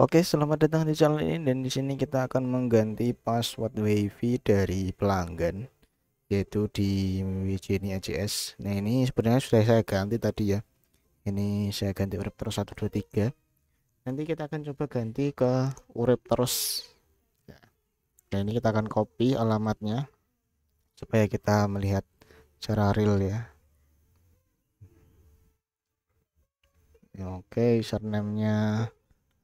Oke, selamat datang di channel ini dan di sini kita akan mengganti password WiFi dari pelanggan yaitu di Wijini AJS. Nah, ini sebenarnya sudah saya ganti tadi ya. Ini saya ganti terus 123. Nanti kita akan coba ganti ke terus. Ya. Nah, ini kita akan copy alamatnya supaya kita melihat secara real ya. Oke, username nya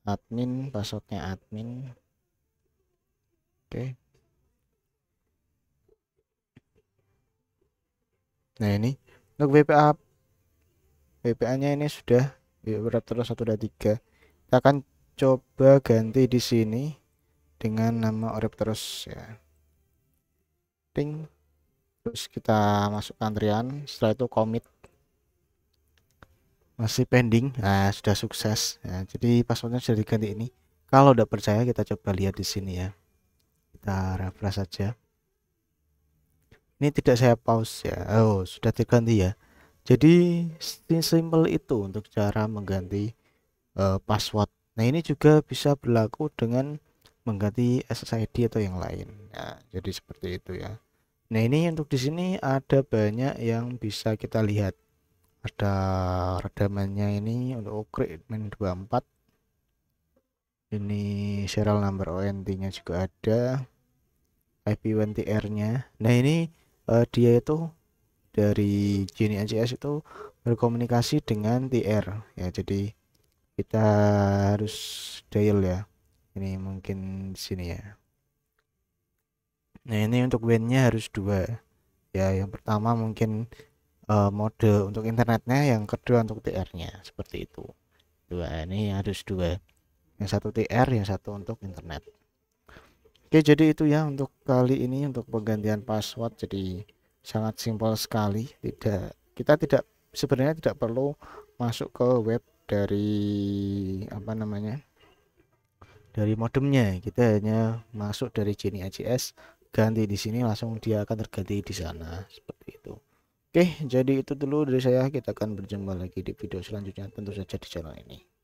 admin passwordnya admin oke okay. nah ini untuk WPA WPA nya ini sudah berat terus 1 dan 3 kita akan coba ganti di sini dengan nama orep terus ya ting terus kita masuk antrian setelah itu commit masih pending nah sudah sukses ya, jadi passwordnya sudah diganti ini kalau tidak percaya kita coba lihat di sini ya kita refresh saja ini tidak saya pause ya oh sudah diganti ya jadi simple itu untuk cara mengganti uh, password nah ini juga bisa berlaku dengan mengganti SSID atau yang lain nah, jadi seperti itu ya nah ini untuk di sini ada banyak yang bisa kita lihat ada redamannya ini untuk ukrik min 24 ini serial number ONT nya juga ada IP20R nya nah ini uh, dia itu dari Genie NCS itu berkomunikasi dengan TR ya jadi kita harus dial ya ini mungkin sini ya nah ini untuk WAN nya harus dua ya yang pertama mungkin Eh, mode untuk internetnya yang kedua untuk TR nya seperti itu dua ini harus dua yang satu TR yang satu untuk internet Oke jadi itu ya untuk kali ini untuk penggantian password jadi sangat simpel sekali tidak kita tidak sebenarnya tidak perlu masuk ke web dari apa namanya dari modemnya kita hanya masuk dari Genie ACS ganti di sini langsung dia akan terganti di sana seperti Oke, jadi itu dulu dari saya. Kita akan berjumpa lagi di video selanjutnya tentu saja di channel ini.